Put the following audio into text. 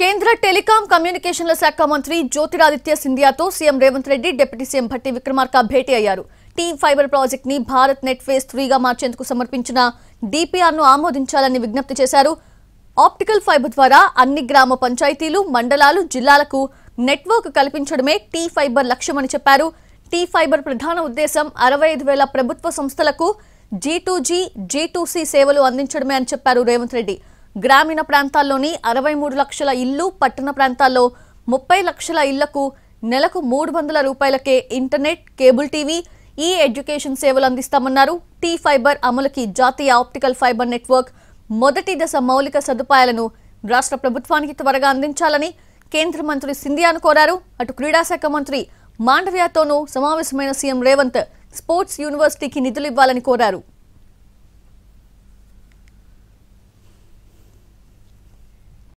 కేంద్ర టెలికాం కమ్యూనికేషన్ల శాఖ మంత్రి జ్యోతిరాదిత్య సింధియాతో CM Revanth Reddy deputy CM Bhatti Vikramarka భేటీ అయ్యారు టీ ఫైబర్ ప్రాజెక్ట్ ని భారత్ నెట్ ఫేజ్ త్రీగా మార్చేందుకు సమర్పించిన డిపిఆర్ ను ఆమోదించాలని విజ్ఞప్తి చేశారు ఆప్టికల్ ఫైబర్ ద్వారా అన్ని గ్రామ పంచాయతీలు మండలాలు జిల్లాలకు నెట్వర్క్ కల్పించడమే టీ ఫైబర్ లక్ష్యమని చెప్పారు టీ ఫైబర్ ప్రధాన ఉద్దేశం అరవై ఐదు వేల ప్రభుత్వ సంస్థలకు జీ టూ సేవలు అందించడమే అని చెప్పారు రేవంత్ రెడ్డి గ్రామీణ ప్రాంతాల్లోని అరవై మూడు లక్షల ఇల్లు పట్టణ ప్రాంతాల్లో ముప్పై లక్షల ఇళ్లకు నెలకు మూడు వందల రూపాయలకే internet cable TV e education సేవలు అందిస్తామన్నారు టీ ఫైబర్ అమలుకి జాతీయ ఆప్టికల్ ఫైబర్ నెట్వర్క్ మొదటి దశ మౌలిక సదుపాయాలను రాష్ట్ర ప్రభుత్వానికి త్వరగా అందించాలని కేంద్ర మంత్రి సింధియాను కోరారు అటు క్రీడాశాఖ మంత్రి మాండవ్యాతోనూ సమావేశమైన సీఎం రేవంత్ స్పోర్ట్స్ యూనివర్సిటీకి నిధులు ఇవ్వాలని కోరారు